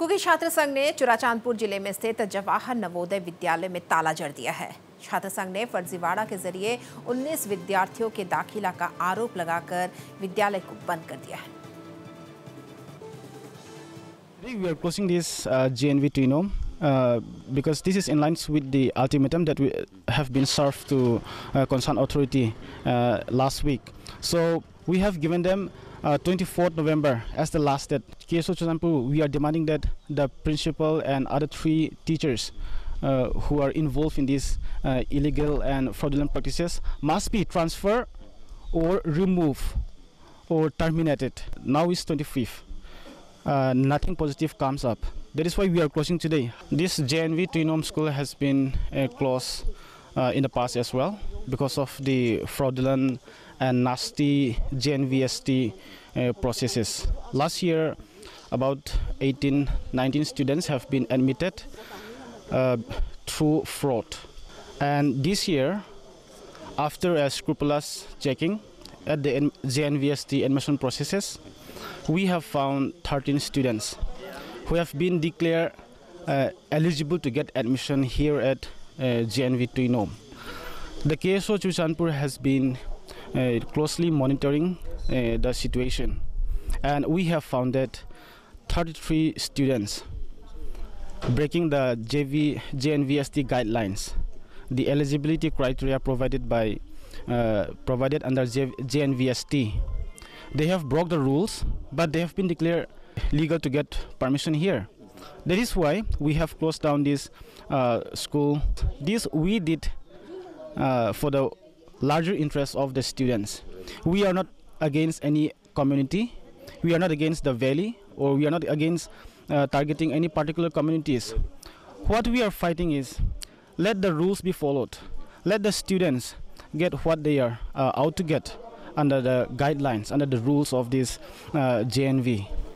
Cookie छात्र संघ ने चुराचांदपुर जिले में स्थित जवाहर नवोदय विद्यालय में ताला जड़ दिया है छात्र संघ ने फर्जीवाड़ा के जरिए 19 विद्यार्थियों के दाखिला का आरोप लगाकर विद्यालय को बंद कर दिया है we are closing this uh, GNV Trinom uh, because this is in line with the ultimatum that we have been served to uh, concerned authority uh, last week. So we have given them 24th uh, November as the last date. KSO example, we are demanding that the principal and other three teachers uh, who are involved in these uh, illegal and fraudulent practices must be transferred or removed or terminated. Now is 25th. Uh, nothing positive comes up. That is why we are closing today. This JNV Trinom School has been uh, closed uh, in the past as well because of the fraudulent and nasty GNVST uh, processes. Last year, about 18, 19 students have been admitted uh, through fraud. And this year, after a scrupulous checking at the GNVST admission processes, we have found 13 students who have been declared uh, eligible to get admission here at uh, GNV The KSO Chushanpur has been uh, closely monitoring uh, the situation and we have found that 33 students breaking the JV, JNVST guidelines, the eligibility criteria provided by uh, provided under JNVST. They have broke the rules, but they have been declared legal to get permission here. That is why we have closed down this uh, school. This we did uh, for the larger interest of the students. We are not against any community. We are not against the valley or we are not against uh, targeting any particular communities. What we are fighting is let the rules be followed. Let the students get what they are uh, out to get under the guidelines, under the rules of this uh, JNV.